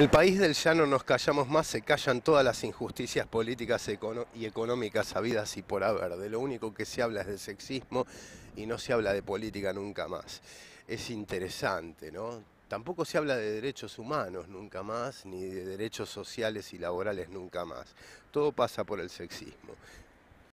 el país del llano nos callamos más, se callan todas las injusticias políticas y económicas habidas y por haber. De lo único que se habla es de sexismo y no se habla de política nunca más. Es interesante, ¿no? Tampoco se habla de derechos humanos nunca más, ni de derechos sociales y laborales nunca más. Todo pasa por el sexismo.